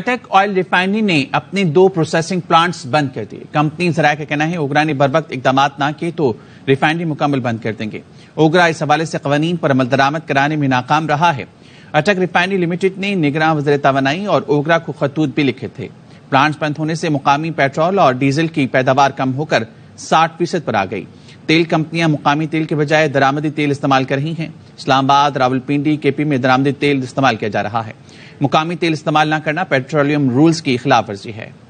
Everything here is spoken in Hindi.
अटक ऑयल रिफाइनरी ने अपने दो प्रोसेसिंग प्लांट्स बंद कर दिए कंपनी जरा का कहना है ओगरा ने बर वक्त इकदाम ना किए तो रिफाइनरी मुकम्मल बंद कर देंगे ओगरा इस हवाले से कवानीन पर अमल दरामद कराने में नाकाम रहा है अटक रिफाइनरी लिमिटेड ने निगरान वजर तोनाई और ओगरा को खतूत भी लिखे थे प्लांट्स बंद होने से मुकामी पेट्रोल और डीजल की पैदावार कम होकर साठ फीसद पर आ गई तेल कंपनियां मुकामी तेल के बजाय दरामदी तेल इस्तेमाल कर रही हैं इस्लामाबाद रावलपिंडी केपी में दरामदी तेल इस्तेमाल किया जा रहा है मुकामी तेल इस्तेमाल न करना पेट्रोलियम रूल्स की खिलाफ वर्जी है